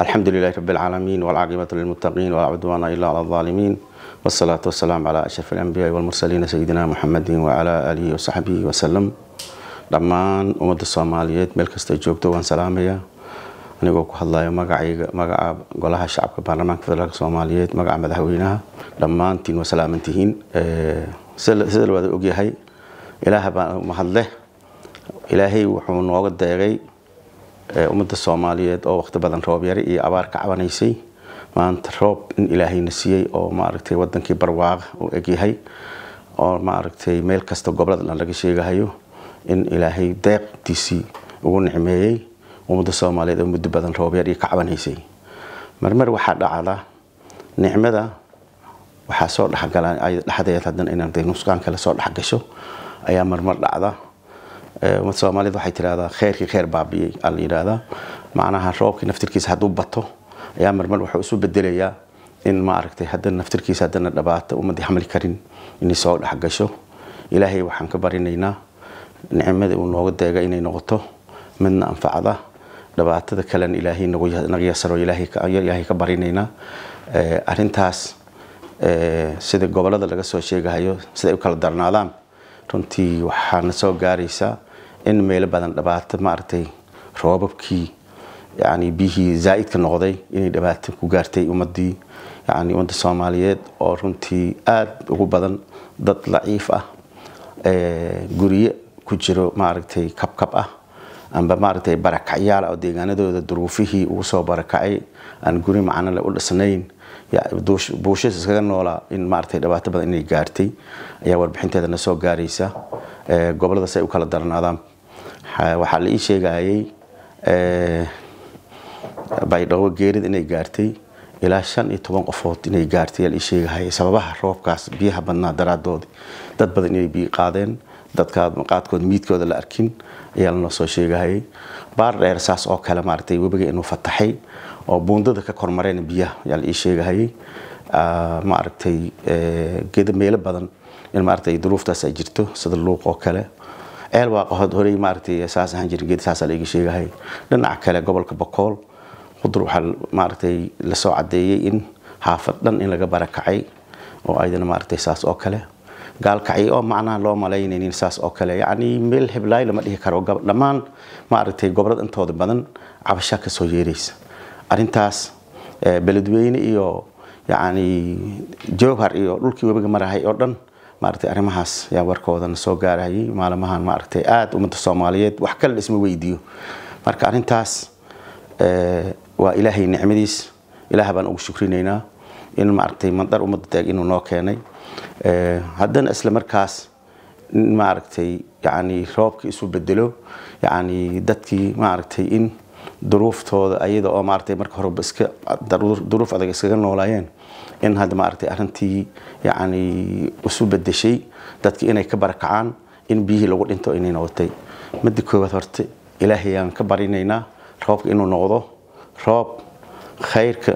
الحمد لله رب العالمين والعاقبة للمتقين ولا عدوان إلا على الظالمين والصلاة والسلام على أشرف الأنبياء والمرسلين سيدنا محمد وعلى آله وصحبه وسلم dhammaan ummadda soomaaliyeed meel kastay joogto waan salaamayaa anigoo ku hadlayo magacayga magaca golaha shacabka baarlamaanka federaalk soomaaliyeed magaca madaxweynaha dhammaantiin waa salaamantihiin sida lawaada ogyahay ilaah baa mahadleh ilaahay wuxuu nooga deegay ummada soomaaliyeed oo waqti badan roobyari iyo abaar ka cabanaysay maanta roob in ilaahayna siiyey oo maaragtay wadankii barwaaq u egyahay oo maaragtay meel kasta goboladna laga sheegahayo in ilaahay deeqdiisii ugu nicmeeyey ummada soomaaliyeed oo muddo badan roobyar iyo ka cabanaysay marmar waxaa dhacda nicmada waxaa soo dhexgala dhexdeed haddana inay nuskaan kale soo dhexgasho ayaa marmar dhacda ummad soomaaliyed waxay tidahdaa kheyrkii kheer baabiyey aa la yidhaahdaa macnaha roobkii naftirkiisa hadduu bato ayaa marmar wuxuu isu bedelayaa in maaragtay haddana naftirkiisa haddana dhabaata ummadii xamli karin inay soo dhexgasho ilaahay waxaan ka barinaynaa nicmada uu nooga deega inay noqoto midna anfacda dhibaatada kalena ilaahay naga yasaro ilaahay ka barinaynaa arintaas sida gobolada laga soo sheegahayo sida u kala darnaadaan runtii waxaana soo gaaraysaa in meelo badan dhibaato maaragtay roobabkii yani biyihii zaa noqday inay dhibaato ku gaartay ummadii yani ummadda soomaaliyeed oo runtii aada ugu badan dad laciif ah guryo ku jiro maaragtay kabkab ah amba maaragtay barakacyaal oo deegaanadooda duruufihii ugu soo barakacay aan guri macnole u dhisnayn buushas iskaga noolaa in maaragtay dhibaato badan inay gaartay ayaa warbixinteeda soo gaaraysa goboladaas ay u kala daranaadaan waxaa la ii sheegayay eh, baydhabo geerida inay gaartay ilaa shan iyo toban qofood inay gaartay ayaa ii sheegahayay sababaha roobkaas biyaha badnaa daraadoodi dad badan inay biyo qaadeen dadka qaadkood miidkooda la arkin ayaa lanoo soo sheegahayay baar dheer saas oo kale maaratay webiga inuu fataxay oo buundada ka kormareen biyaha ayaa la ii sheegahayay ah, maaragtay eh, geeda meelo badan in maaragtay duruuftaas ay jirto sida luuq oo kale eel waa qohod horey maaragtay saas ahaan jira geed saasaa laiga sheegahay dhinaca kale gobolka bokool qudur waxaa maaragtay lasoo cadeeyey in xaafad dhan in laga barakacay oo ayadana maaragtay saas oo kale gaalkacyo oo macnaha loo malaynaynin saas oo kale yacnii meel heblaay lama dhihi karo dhammaan maaragtay gobolada intooda badan cabashaa ka soo yeeraysa arrintaas beledweyne iyo yacnii jowhar iyo dhulkii webiga marahay oo dhan maaragtay arrimahaas yaa warkoodana soo gaarayay maalimahan maaragtay aada ummadda soomaaliyeed wax kale isma weydiiyo marka arrintaas eh, waa ilaahay nicmadiis ilaah baan ugu shukrinaynaa in maaragtay mandar ummadda deeg inuu noo keenay eh, haddana isla markaas in maaragtay yacni roobka isu bedelo yacni dadkii maaragtay in duruuftooda ayada oo maaragtay marka horeba iska duruuf adag iskaga noolaayeen in hadda maaragtay arrintii yacni isu bedeshay dadki inay ka barakacaan in biyihii lagu dhinto inayna watay midda koowaad horta ilaahayaan ka barinaynaa roobka inuu noqdo roob khayrka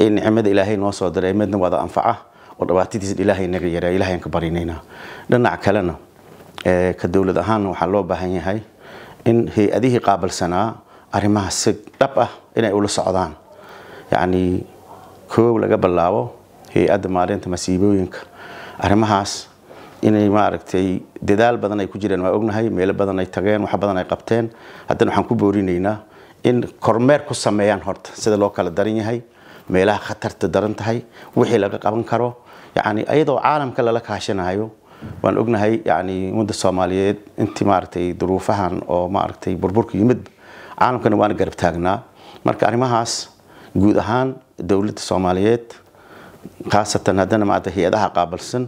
ee nicmada ilaahay noo soo diray midna wada anfaca oo dhibaatadiisa ilaahay naga yaraa ilahayan ka barinaynaa dhinac kalena ka dowlad ahaanna waxaa loo baahan yahay in hay-adihii qaabilsanaa arrimaha si dhab ah inay ula socdaan yacni koow laga bilaabo hay-adda maareynta masiibooyinka arrimahaas inay maaragtay dadaal badan ay ku jireen waa ognahay meelo badan ay tageen wax badan ay qabteen haddana waxaan ku boorinaynaa in kormeer ku sameeyaan horta sida loo kala daran yahay meelaha khatarta daran tahay wixii laga qaban karo yacni iyadoo caalamka lala kaashanayo waan ognahay yacni ummadda soomaaliyeed intii maaragtay duruufahan oo maaragtay burburka yimid caalamkana waana garab taagnaa marka arrimahaas guud ahaan dowladda soomaaliyeed khaasatan haddana maanta hay-adaha qaabilsan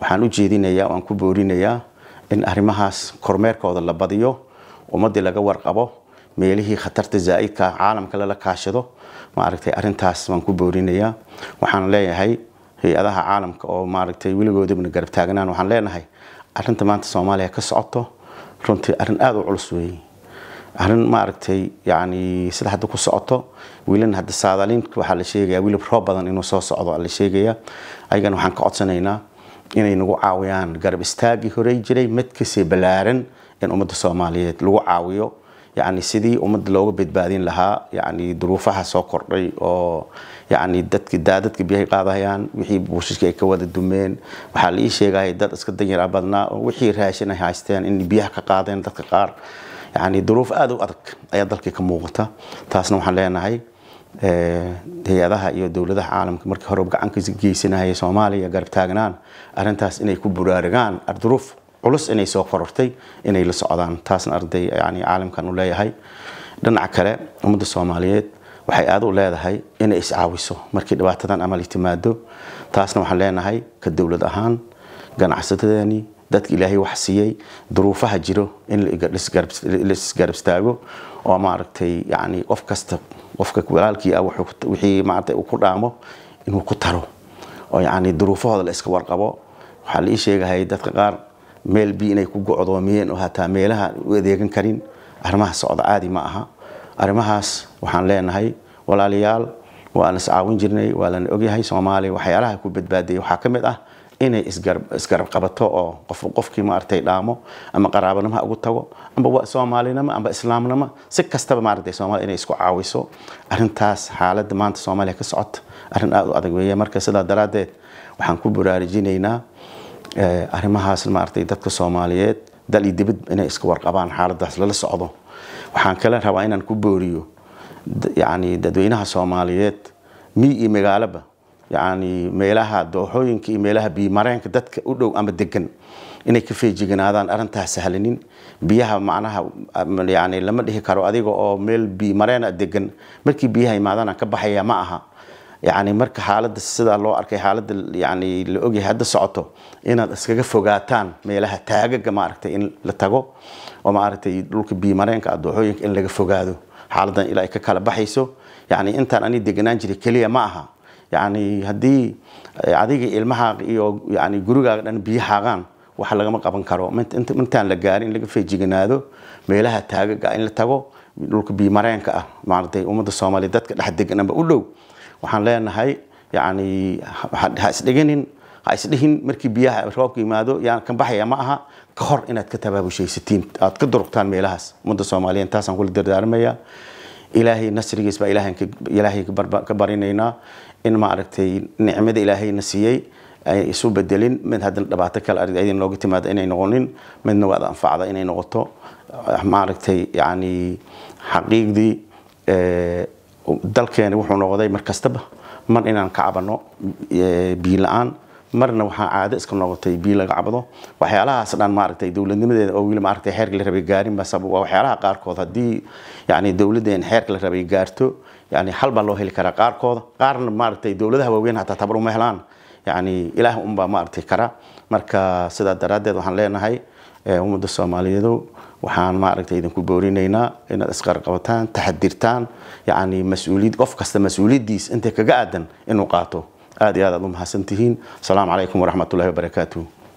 waxaan u jeedinayaa waan ku boorinayaa in arrimahaas kormeerkooda la badiyo ummaddii laga warqabo meelihii khatarta zaa'idka caalamka lala kaashado maaragtay arintaas waan ku boorinayaa waxaan leeyahay hay-adaha caalamka oo maaragtay weligoodibna garab taaganaan waxaan leenahay arrinta maanta soomaaliya ka socoto runtii arrin aada u culus weeye arin maaragtay yani sida hadda ku socoto wiilana hadda saadalin waxaa la sheegayaa wiilab roob badan inuu soo socdo la sheegayaa ayagana waxaan ka codsanaynaa inay nagu caawiyaan garab istaagii horey jiray madkasii ballaaran in ummadda soomaaliyeed lagu caawiyo yani sidii ummadda looga badbaadin lahaa yani duruufaha soo kordhay oo yani dadki daadadka biyahay qaadayaan wixii buushashkii ay ka wada dumeen waxaa la ii sheegaya dad iska danyara ah badnaa oo wixii raashin ay haysteen in biyaha ka qaadeen dadka qaar yani duruuf aada u adag ayaa dalkii ka muuqata taasna waxaan leenahay eh, hay-adaha iyo dowladaha caalamka markii hore gacanka geysanahaya soomaaliya garab arintaas inay ku buraarigaan duruuf culus inay soo korortay inay la socdaan taasna arday yani caalamkan u leeyahay dhinaca kale ummadda soomaaliyeed waxay aada u leedahay inay iscaawiso markii dhibaatadan amal timaado taasna waxaan leenahay ka dowlad ahaan ganacsatadeeni dadka ilaahay wax siiyey duruufaha jiro in laisgarabstaago oo maaragtay yani qof kasta qofka walaalkii ah wixii maanta uu ku dhaamo inuu ku taro oo yani duruufahooda la iska warqabo waxaa la ii sheegahay dadka qaar meel bi inay ku go'doomiyeen oo hataa meelaha u adeegan karin arrimaha socda caadi ma aha arrimahaas waxaan leenahay walaalayaal waa nas caawin jirnay waa lana ogyahay soomaaliya waxyaalaha ku badbaadiyay waxaa ka mid ah inay isgarab qabato oo qofkii maaragtay dhaamo ama qaraabanimo ha ugu tago amba soomaalinimo amba islaamnimo si kastaba maaragtay soomaaliya inay isku caawiso arrintaas xaaladda maanta soomaaliya ka socota arrin aada u adag weeya marka sidaa daraaddeed waxaan ku baraarujinaynaa eh, arrimahaasna maaragtay dadka soomaaliyeed dal iyo dibid inay iska warqabaan xaaladdaas lala socdo waxaan kala rabaa inaan ku booriyo yacni dadweynaha soomaaliyeed miy iyo magaaloba yani meelaha dooxooyinka iyo meelaha biyomareenka dadka u dhow ama degan inay ka feejiganaadaan arintaas sahlanin biyaha macnaha um, yani lama dhihi karo adiga oo meel biyomareena degan markii biyaha imaadaan ka baxaya ma aha yani marka xaaladda sidaa loo arkay xaaladda yani la ogyahay hadda socoto inaad iskaga fogaataan meelaha taagaga maaragtay in la tago oo maaragtay dhulka biyomareenka ah, dooxooyinka in laga fogaado xaaladan ilaa ay ka kala baxayso yani intaan ani deganaan jiray keliya ma aha yani haddii eh, adiga ilmahaaq iyo yani gurigaaga dhan biyo haagaan wax lagama qaban karo intaan la gaarin laga feejiganaado meelaha taagaga in la tago dhulka biyomareenka ah maaragtay ummadda soomaaliya dadka dhex deganaba u dhow waxaan leenahay yani ha isdhiganin ha isdhihin markii biyaha roobka yimaado yaan kan baxaya ma aha ka hor inaad ka tabaabushaysatiin aad ka durugtaan meelahaas ummadda soomaaliya intaasaan kula dardaarmayaa ilaahay nasrigiis baa ilaahay ka barinaynaa in ma aragtay nicmada ilaahayna siiyey ay isu bedelin mid haddana dhibaato kale arigcidi nooga timaada inay noqonin midna waad anfacda inay noqoto ah, maaragtay yani xaqiiqdii eh, dalkeeni wuxuu noqday mar mar inaan ka cabano eh, biyo aan marna waxaa caado iska noqotay biyo laga cabado waxyaalahaas dhan maaragtay dowladnimadeeda oo weli maaragtay xeerka la rabay gaarin baa sabab waa waxyaalaha qaarkood haddii yani dowladdeen xeerka la rabay gaarto yani xal baa loo heli karaa qaarkooda qaarna maaratay dowladaha waaweyn hataa tabar uma helaan yani ilaah unbaa maaragtay kara marka sidaa daraaddeed waxaan leenahay ummadda soomaaliyeedo waxaan maaragtay idinku boorinaynaa inaad isqarqabataan taxadirtaan yani masuuli qof kasta mas-uuliyaddiis intay kaga aadan inuu qaato aad iyo aad aad u mahadsantihiin asalaamu calaykum waraxmatullahi wabarakaatu